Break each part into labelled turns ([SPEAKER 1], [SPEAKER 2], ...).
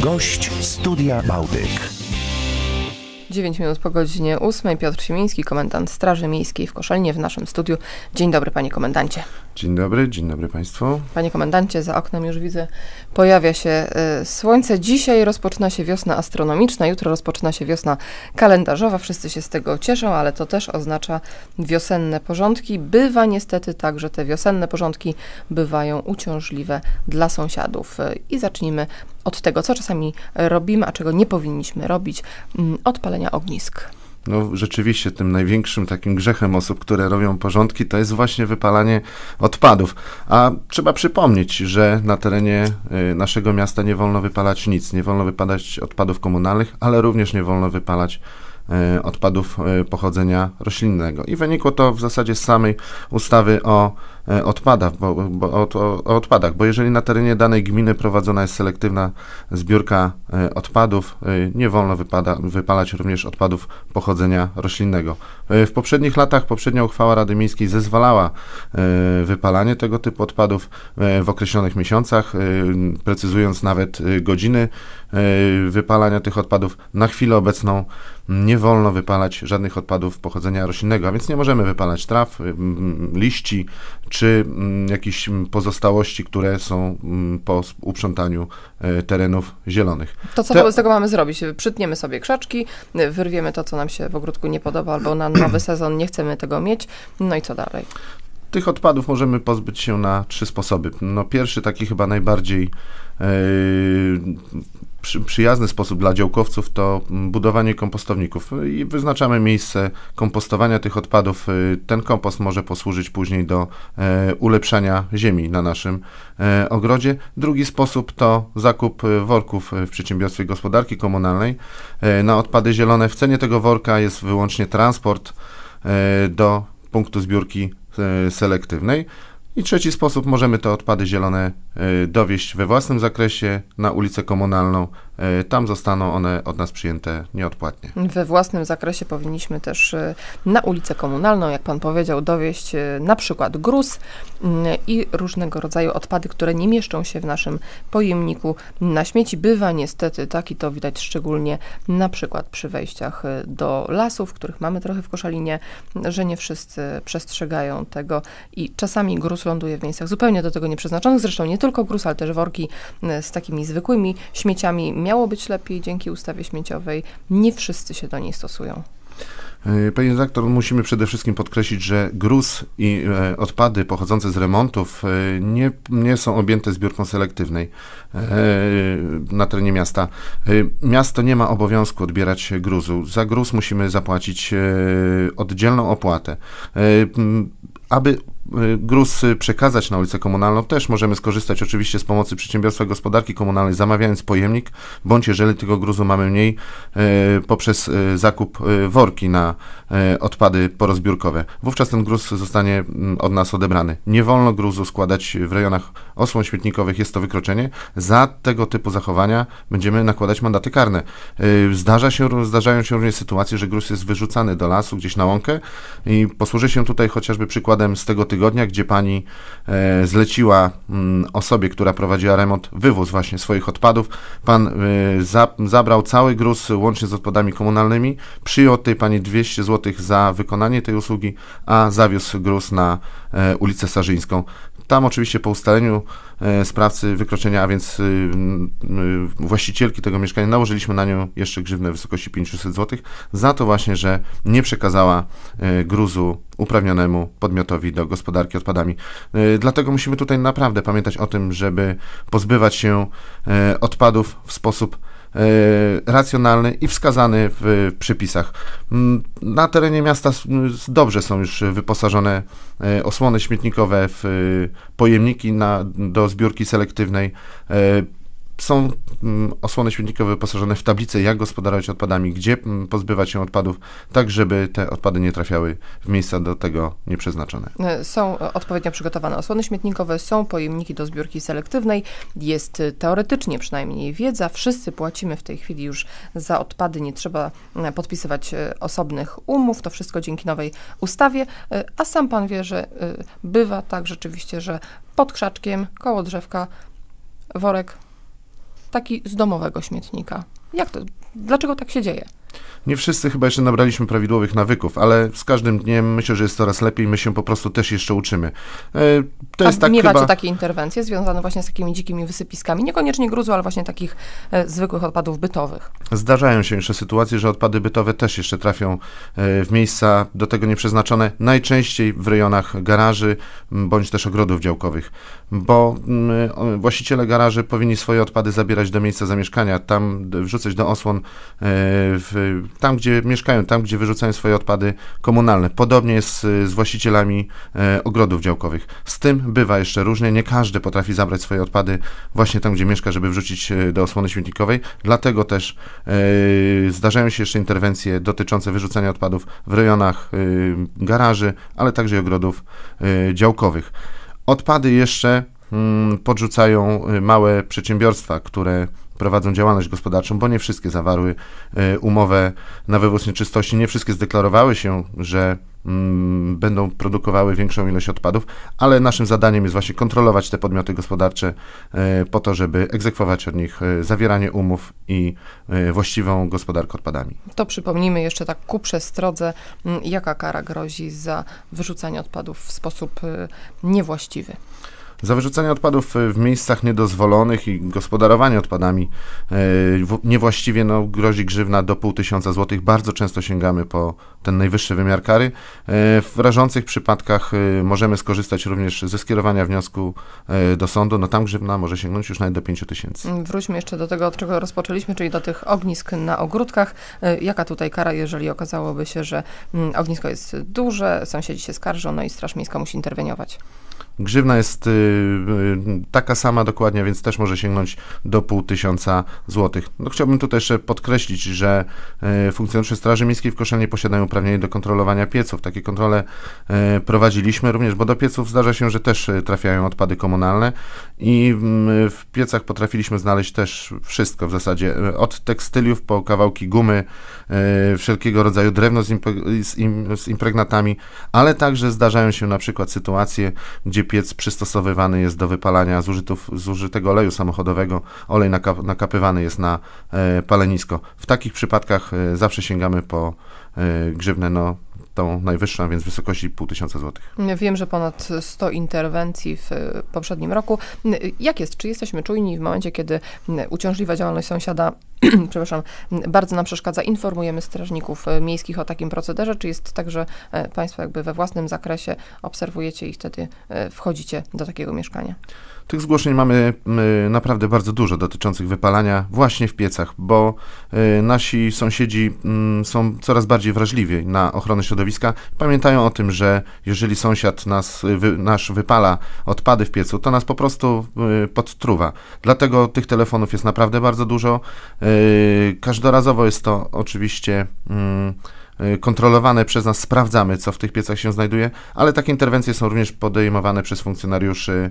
[SPEAKER 1] Gość Studia Bałtyk.
[SPEAKER 2] 9 minut po godzinie 8. Piotr Siemiński, komendant Straży Miejskiej w Koszalnie w naszym studiu. Dzień dobry, panie komendancie.
[SPEAKER 1] Dzień dobry, dzień dobry państwu. Panie komendancie,
[SPEAKER 2] za oknem już widzę, pojawia się y, słońce. Dzisiaj rozpoczyna się wiosna astronomiczna, jutro rozpoczyna się wiosna kalendarzowa. Wszyscy się z tego cieszą, ale to też oznacza wiosenne porządki. Bywa niestety tak, że te wiosenne porządki bywają uciążliwe dla sąsiadów. Y, I zacznijmy od tego, co czasami robimy, a czego nie powinniśmy robić, mm, odpalenia ognisk.
[SPEAKER 1] No, rzeczywiście tym największym takim grzechem osób, które robią porządki, to jest właśnie wypalanie odpadów. A trzeba przypomnieć, że na terenie y, naszego miasta nie wolno wypalać nic, nie wolno wypalać odpadów komunalnych, ale również nie wolno wypalać E, odpadów e, pochodzenia roślinnego. I wynikło to w zasadzie z samej ustawy o e, odpadach, bo, bo o, o, odpadach, bo jeżeli na terenie danej gminy prowadzona jest selektywna zbiórka odpadów, nie wolno wypada, wypalać również odpadów pochodzenia roślinnego. W poprzednich latach poprzednia uchwała Rady Miejskiej zezwalała wypalanie tego typu odpadów w określonych miesiącach, precyzując nawet godziny E, wypalania tych odpadów. Na chwilę obecną nie wolno wypalać żadnych odpadów pochodzenia roślinnego, a więc nie możemy wypalać traw, y, liści czy mm, jakichś mm, pozostałości, które są mm, po uprzątaniu e, terenów zielonych. To co Te... wobec
[SPEAKER 2] tego mamy zrobić? Przytniemy sobie krzaczki, y, wyrwiemy to, co nam się w ogródku nie podoba, albo na nowy sezon nie chcemy tego mieć. No i co dalej?
[SPEAKER 1] Tych odpadów możemy pozbyć się na trzy sposoby. No pierwszy, taki chyba najbardziej yy, przy, przyjazny sposób dla działkowców to mm, budowanie kompostowników i wyznaczamy miejsce kompostowania tych odpadów. Y, ten kompost może posłużyć później do e, ulepszania ziemi na naszym e, ogrodzie. Drugi sposób to zakup e, worków e, w przedsiębiorstwie gospodarki komunalnej e, na odpady zielone. W cenie tego worka jest wyłącznie transport e, do punktu zbiórki selektywnej. I trzeci sposób, możemy te odpady zielone y, dowieść we własnym zakresie na ulicę komunalną E, tam zostaną one od nas przyjęte nieodpłatnie.
[SPEAKER 2] We własnym zakresie powinniśmy też e, na ulicę komunalną, jak pan powiedział, dowieść e, na przykład gruz mm, i różnego rodzaju odpady, które nie mieszczą się w naszym pojemniku na śmieci. Bywa niestety tak i to widać szczególnie na przykład przy wejściach do lasów, których mamy trochę w koszalinie, że nie wszyscy przestrzegają tego i czasami gruz ląduje w miejscach zupełnie do tego nieprzeznaczonych. Zresztą nie tylko gruz, ale też worki z takimi zwykłymi śmieciami miało być lepiej dzięki ustawie śmieciowej. Nie wszyscy się do niej stosują.
[SPEAKER 1] E, Panie redaktor, musimy przede wszystkim podkreślić, że gruz i e, odpady pochodzące z remontów e, nie, nie są objęte zbiórką selektywnej na terenie miasta. Miasto nie ma obowiązku odbierać gruzu. Za gruz musimy zapłacić oddzielną opłatę. Aby Y, gruz y, przekazać na ulicę komunalną, też możemy skorzystać oczywiście z pomocy Przedsiębiorstwa Gospodarki Komunalnej, zamawiając pojemnik, bądź jeżeli tego gruzu mamy mniej, y, poprzez zakup worki na odpady porozbiórkowe. Wówczas ten gruz zostanie mm, od nas odebrany. Nie wolno gruzu składać w rejonach osłon śmietnikowych, jest to wykroczenie. Za tego typu zachowania będziemy nakładać mandaty karne. Zdarza się, zdarzają się również sytuacje, że gruz jest wyrzucany do lasu, gdzieś na łąkę i posłużę się tutaj chociażby przykładem z tego tygodnia, tygodnia, gdzie pani e, zleciła mm, osobie, która prowadziła remont, wywóz właśnie swoich odpadów. Pan e, zabrał cały gruz łącznie z odpadami komunalnymi, przyjął od tej pani 200 zł za wykonanie tej usługi, a zawiózł gruz na e, ulicę Sarzyńską. Tam oczywiście po ustaleniu e, sprawcy wykroczenia, a więc y, y, właścicielki tego mieszkania, nałożyliśmy na nią jeszcze grzywnę w wysokości 500 zł za to właśnie, że nie przekazała e, gruzu uprawnionemu podmiotowi do gospodarki odpadami. E, dlatego musimy tutaj naprawdę pamiętać o tym, żeby pozbywać się odpadów w sposób E, racjonalny i wskazany w przepisach. Mm, na terenie miasta dobrze są już wyposażone e, osłony śmietnikowe w e, pojemniki na, do zbiórki selektywnej. Są mm, osłony śmietnikowe wyposażone w tablice, jak gospodarować odpadami, gdzie mm, pozbywać się odpadów, tak żeby te odpady nie trafiały w miejsca do tego nieprzeznaczone.
[SPEAKER 2] E, są e, odpowiednio przygotowane osłony śmietnikowe, są pojemniki do zbiórki selektywnej, jest e, teoretycznie przynajmniej wiedza, wszyscy płacimy w tej chwili już za odpady, nie trzeba podpisywać osobnych umów, to wszystko dzięki nowej ustawie, a sam pan wie, że bywa tak rzeczywiście, że pod krzaczkiem, koło drzewka, worek taki z domowego śmietnika. Jak to? Dlaczego tak się dzieje?
[SPEAKER 1] Nie wszyscy chyba jeszcze nabraliśmy prawidłowych nawyków, ale z każdym dniem myślę, że jest coraz lepiej, my się po prostu też jeszcze uczymy. E, to jest A tak miewacie chyba...
[SPEAKER 2] takie interwencje związane właśnie z takimi dzikimi wysypiskami, niekoniecznie gruzu, ale właśnie takich e, zwykłych odpadów bytowych.
[SPEAKER 1] Zdarzają się jeszcze sytuacje, że odpady bytowe też jeszcze trafią e, w miejsca do tego nieprzeznaczone, najczęściej w rejonach garaży bądź też ogrodów działkowych, bo właściciele garaży powinni swoje odpady zabierać do miejsca zamieszkania, tam wrzucać do osłon w tam, gdzie mieszkają, tam, gdzie wyrzucają swoje odpady komunalne. Podobnie jest z, z właścicielami e, ogrodów działkowych. Z tym bywa jeszcze różnie. Nie każdy potrafi zabrać swoje odpady właśnie tam, gdzie mieszka, żeby wrzucić e, do osłony śmietnikowej. Dlatego też e, zdarzają się jeszcze interwencje dotyczące wyrzucania odpadów w rejonach e, garaży, ale także ogrodów e, działkowych. Odpady jeszcze mm, podrzucają e, małe przedsiębiorstwa, które prowadzą działalność gospodarczą, bo nie wszystkie zawarły e, umowę na wywóz nieczystości, nie wszystkie zdeklarowały się, że mm, będą produkowały większą ilość odpadów, ale naszym zadaniem jest właśnie kontrolować te podmioty gospodarcze e, po to, żeby egzekwować od nich e, zawieranie umów i właściwą gospodarkę odpadami.
[SPEAKER 2] To przypomnijmy jeszcze tak ku przestrodze, jaka kara grozi za wyrzucanie odpadów w sposób niewłaściwy
[SPEAKER 1] za wyrzucanie odpadów y, w miejscach niedozwolonych i gospodarowanie odpadami y, niewłaściwie no, grozi grzywna do pół tysiąca złotych. Bardzo często sięgamy po ten najwyższy wymiar kary. Y, w rażących przypadkach możemy skorzystać również ze skierowania wniosku do sądu. No tam grzywna może sięgnąć już nawet do pięciu tysięcy.
[SPEAKER 2] Mm, wróćmy jeszcze do tego, od czego rozpoczęliśmy, czyli do tych ognisk na ogródkach. Jaka tutaj kara, jeżeli okazałoby się, że mm, ognisko jest duże, sąsiedzi się skarżą, no i Straż Miejska musi interweniować?
[SPEAKER 1] Grzywna jest y, y, taka sama dokładnie, więc też może sięgnąć do pół tysiąca złotych. No, chciałbym tutaj jeszcze podkreślić, że y, funkcjonariusze Straży Miejskiej w Koszalnie posiadają uprawnienie do kontrolowania pieców. Takie kontrole prowadziliśmy również, bo do pieców zdarza się, że też trafiają odpady komunalne i mm, w piecach potrafiliśmy znaleźć też wszystko w zasadzie, od tekstyliów po kawałki gumy, wszelkiego rodzaju drewno z, impregnatami, ale także zdarzają się na przykład sytuacje, gdzie piec przystosowywany jest do wypalania zużytów, zużytego oleju samochodowego. Olej nakap, nakapywany jest na e, palenisko. W takich przypadkach e, zawsze sięgamy po e, grzywne. No, tą najwyższą, więc w wysokości pół tysiąca złotych.
[SPEAKER 2] Wiem, że ponad 100 interwencji w y, poprzednim roku. Jak jest? Czy jesteśmy czujni w momencie, kiedy y, uciążliwa działalność sąsiada, przepraszam, y, bardzo nam przeszkadza? Informujemy strażników miejskich o takim procederze, czy jest tak, że państwo jakby we własnym zakresie obserwujecie i wtedy wchodzicie do takiego mieszkania?
[SPEAKER 1] Tych zgłoszeń mamy mm, y, naprawdę bardzo dużo dotyczących wypalania właśnie w piecach, bo y, nasi sąsiedzi mm, są coraz bardziej wrażliwi na ochronę środowiska. Pamiętają o tym, że jeżeli sąsiad nas, y, wy, nasz wypala odpady w piecu, to nas po prostu podtruwa. Dlatego tych telefonów jest naprawdę bardzo dużo. Każdorazowo jest to oczywiście. Mm, Y, kontrolowane przez nas, sprawdzamy, co w tych piecach się znajduje, ale takie interwencje są również podejmowane przez funkcjonariuszy y,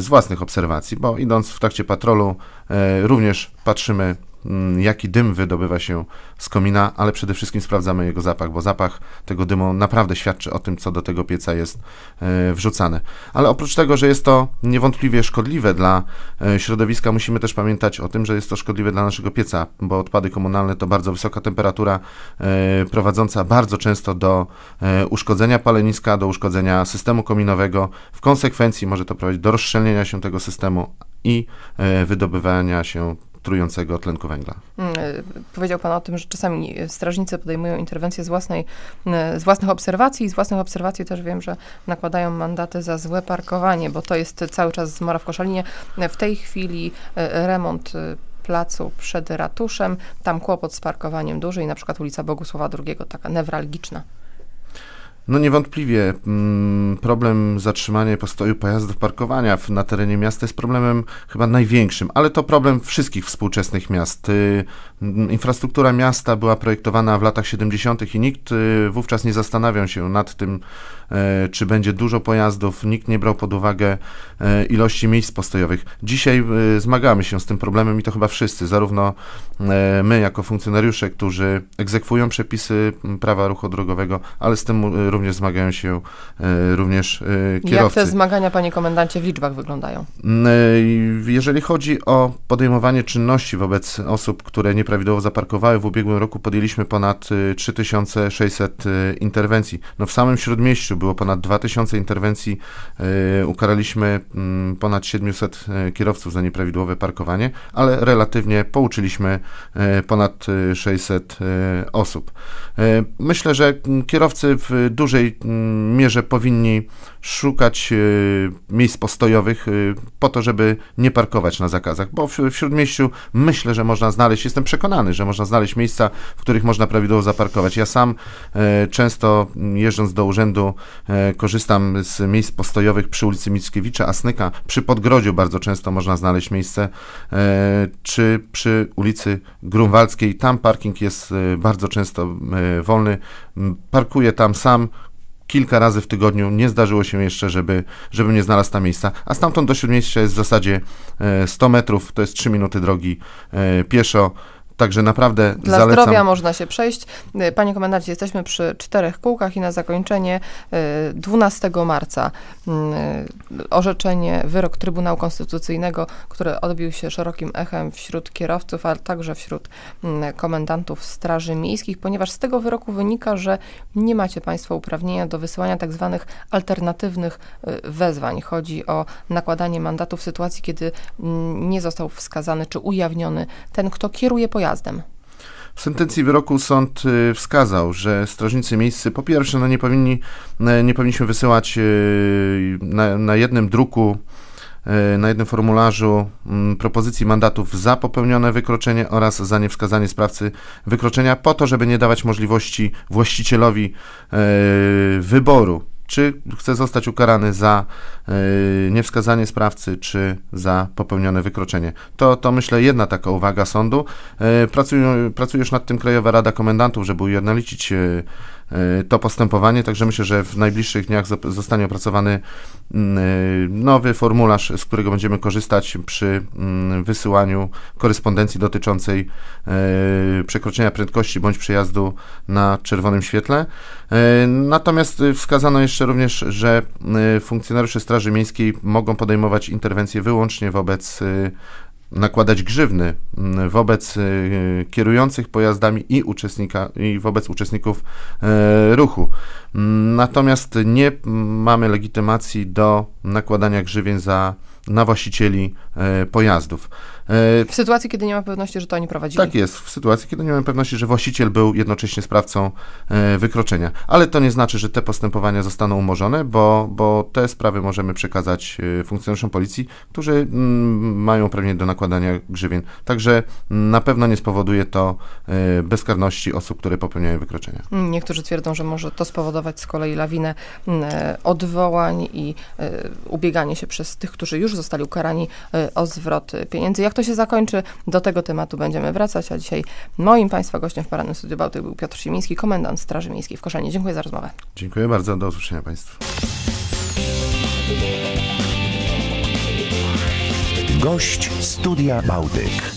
[SPEAKER 1] z własnych obserwacji, bo idąc w trakcie patrolu y, również patrzymy Mm, jaki dym wydobywa się z komina, ale przede wszystkim sprawdzamy jego zapach, bo zapach tego dymu naprawdę świadczy o tym, co do tego pieca jest e, wrzucane. Ale oprócz tego, że jest to niewątpliwie szkodliwe dla e, środowiska, musimy też pamiętać o tym, że jest to szkodliwe dla naszego pieca, bo odpady komunalne to bardzo wysoka temperatura e, prowadząca bardzo często do uszkodzenia paleniska, do uszkodzenia systemu kominowego. W konsekwencji może to prowadzić do rozszczelnienia się tego systemu i wydobywania się trującego tlenku węgla.
[SPEAKER 2] Mm, e, powiedział Pan o tym, że czasami e, strażnicy podejmują interwencje z, własnej, z własnych obserwacji i z własnych obserwacji też wiem, że nakładają mandaty za złe parkowanie, bo to jest cały czas zmora w Koszalinie. W tej chwili e, remont placu przed ratuszem, tam kłopot z parkowaniem duży i na przykład ulica Bogusława II, taka newralgiczna.
[SPEAKER 1] No niewątpliwie mm, problem zatrzymania i postoju pojazdów parkowania na terenie miasta jest problemem chyba największym, ale to problem wszystkich współczesnych miast. Y, infrastruktura miasta była projektowana w latach 70. i nikt y, wówczas nie zastanawiał się nad tym, E, czy będzie dużo pojazdów, nikt nie brał pod uwagę e, ilości miejsc postojowych. Dzisiaj e, zmagamy się z tym problemem i to chyba wszyscy, zarówno my jako funkcjonariusze, którzy egzekwują przepisy prawa ruchu drogowego, ale z tym również zmagają się również kierowcy. Jak te
[SPEAKER 2] zmagania, panie komendancie, w liczbach wyglądają?
[SPEAKER 1] Mm, jeżeli chodzi o podejmowanie czynności wobec osób, które nieprawidłowo zaparkowały, w ubiegłym roku podjęliśmy ponad 3600 interwencji. No w samym śródmieściu było ponad 2000 interwencji, e, ukaraliśmy mm, ponad 700 e, kierowców za nieprawidłowe parkowanie, ale relatywnie pouczyliśmy e, ponad 600 osób. Myślę, że mm, kierowcy w dużej mm, mierze powinni szukać e, miejsc postojowych e, po to, żeby nie parkować na zakazach, bo w, w Śródmieściu myślę, że można znaleźć, jestem przekonany, że można znaleźć miejsca, w których można prawidłowo zaparkować. Ja sam e, często jeżdżąc do urzędu korzystam z miejsc postojowych przy ulicy Mickiewicza, Asnyka, przy Podgrodziu bardzo często można znaleźć miejsce, czy przy ulicy Grunwaldzkiej, tam parking jest bardzo często wolny, parkuję tam sam, kilka razy w tygodniu. Nie zdarzyło się jeszcze, żeby, żeby nie znalazł tam miejsca. A stamtąd do śródmieścia jest w zasadzie 100 e, metrów, to jest 3 minuty drogi e, pieszo. Także naprawdę Dla zalecam. zdrowia
[SPEAKER 2] można się przejść. Y, panie komendancie, jesteśmy przy czterech kółkach i na zakończenie 12 y, marca y, orzeczenie, wyrok Trybunału Konstytucyjnego, który odbił się szerokim echem wśród kierowców, ale także wśród mm, komendantów Straży Miejskich, ponieważ z tego wyroku wynika, że nie macie Państwo uprawnienia do wysyłania tak zwanych alternatywnych wezwań. Chodzi o nakładanie mandatu w sytuacji, kiedy mm, nie został wskazany czy ujawniony ten, kto kieruje pojazdem pojazdem.
[SPEAKER 1] W sentencji wyroku sąd y, wskazał, że strażnicy miejscy po pierwsze no nie, powinni, y, nie powinniśmy wysyłać y, na, na jednym druku na jednym formularzu mm, propozycji mandatów za popełnione wykroczenie oraz za niewskazanie sprawcy wykroczenia po to, żeby nie dawać możliwości właścicielowi wyboru czy chce zostać ukarany za e, niewskazanie sprawcy, czy za popełnione wykroczenie. To, to myślę jedna taka uwaga sądu. E, pracujesz pracuje, już nad tym Krajowa Rada Komendantów, żeby ujednolicić e, Y, to postępowanie, także myślę, że w najbliższych dniach zostanie opracowany y, nowy formularz, z którego będziemy korzystać przy mm, wysyłaniu korespondencji dotyczącej y, przekroczenia prędkości bądź przejazdu na czerwonym świetle. Natomiast wskazano jeszcze również, że funkcjonariusze Straży Miejskiej mogą podejmować interwencje wyłącznie wobec nakładać grzywny mm, wobec e, kierujących pojazdami i, uczestnika, i wobec uczestników e, ruchu. Mm, natomiast nie mm, mamy legitymacji do nakładania grzywien za, na właścicieli e, pojazdów. E, w
[SPEAKER 2] sytuacji, kiedy nie ma pewności, że to oni prowadzili. Tak
[SPEAKER 1] jest, w sytuacji, kiedy nie ma pewności, że właściciel był jednocześnie sprawcą e, wykroczenia. Ale to nie znaczy, że te postępowania zostaną umorzone, bo, bo te sprawy możemy przekazać e, funkcjonariuszom policji, którzy m, mm, mają uprawnienie do nakładania grzywien, Także m, mm, na pewno nie spowoduje to e, bezkarności osób, które popełniają wykroczenia.
[SPEAKER 2] Niektórzy twierdzą, że może to spowodować z kolei lawinę mm, e, odwołań i ubieganie się przez tych, którzy już zostali ukarani e, o zwrot pieniędzy. Jak to się zakończy? Do tego tematu będziemy wracać, a dzisiaj moim Państwa gościem w Porannym Studiu Bałtyk był Piotr Siemiński, komendant Straży Miejskiej w Koszalinie. Dziękuję za rozmowę.
[SPEAKER 1] Dziękuję bardzo, do usłyszenia Państwu. Gość Studia Bałtyk.